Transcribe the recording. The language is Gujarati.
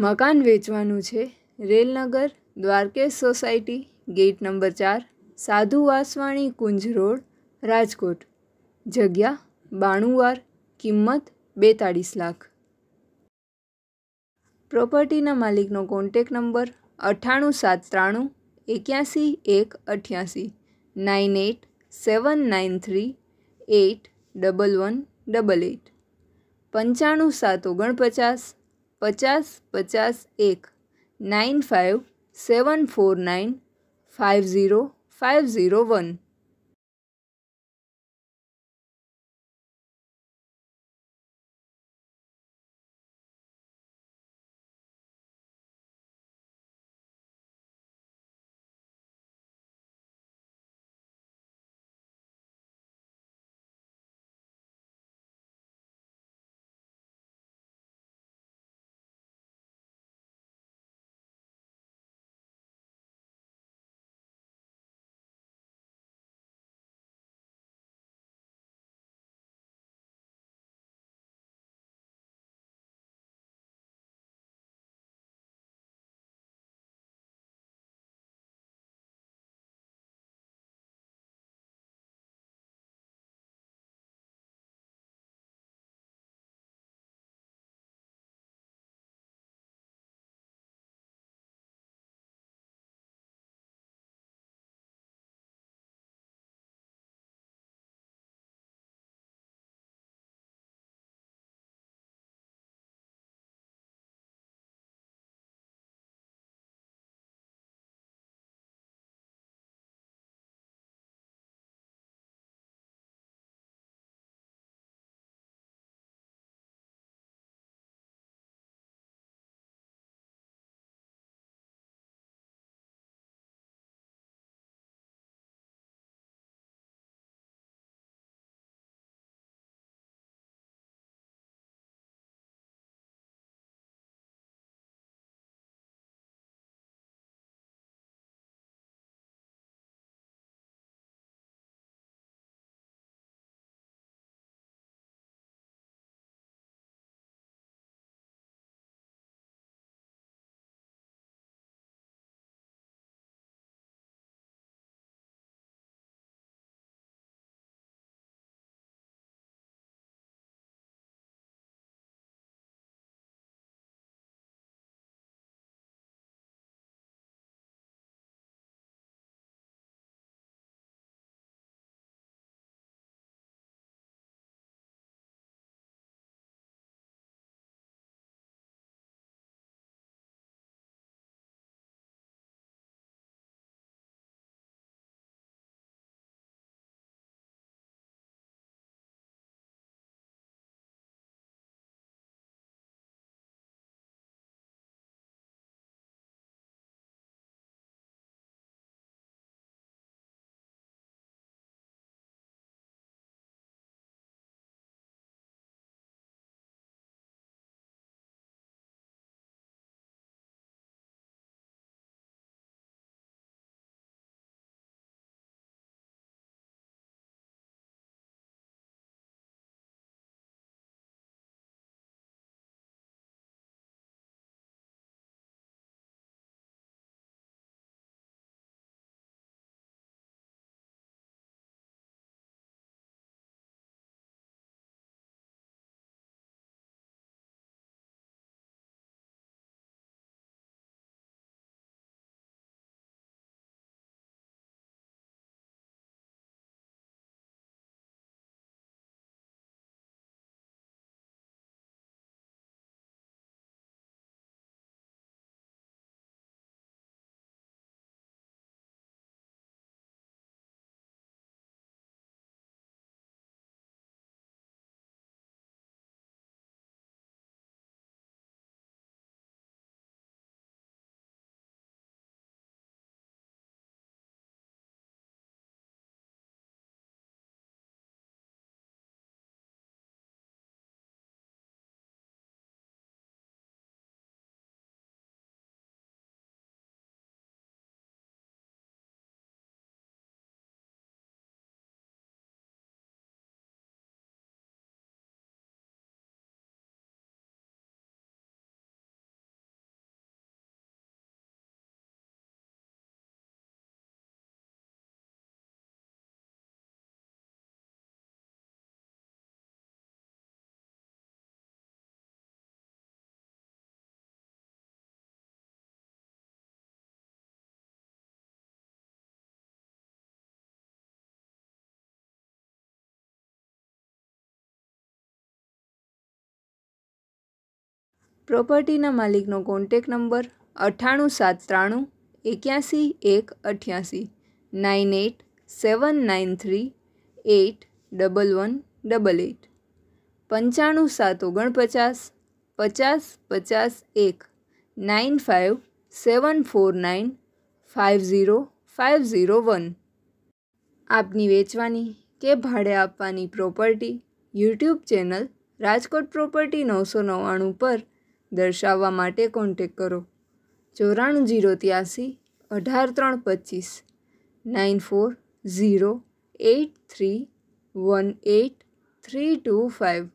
મકાન વેચવાનું છે Railnagar Dwarkesh society gate number ચાર સાધુ વાસવાણી કુંજ રોડ રાજકોટ જગ્યા બાણુંવાર કિંમત બેતાળીસ લાખ પ્રોપર્ટીના માલિકનો કોન્ટેક નંબર અઠ્ઠાણું સાત ત્રાણું એક્યાસી એક અઠ્યાસી nine eight seven nine three eight double one double eight પંચાણું સાત ઓગણપચાસ પચાસ પચાસ એક nine five seven four nine five zero five zero one પ્રોપર્ટીના માલિકનો કોન્ટેક નંબર અઠ્ઠાણું સાત ત્રાણું એક્યાસી એક અઠ્યાસી nine eight seven nine three eight double one double eight પંચાણું સાત ઓગણપચાસ પચાસ પચાસ એક nine five seven four nine five zero five zero one આપની વેચવાની કે ભાડે આપવાની property YouTube channel Rajkot property નવસો નવ્વાણું પર દર્શાવવા માટે કોન્ટેક કરો ચોરાણું જીરો ત્યાસી અઢાર ત્રણ પચીસ nine four zero eight three one eight three two five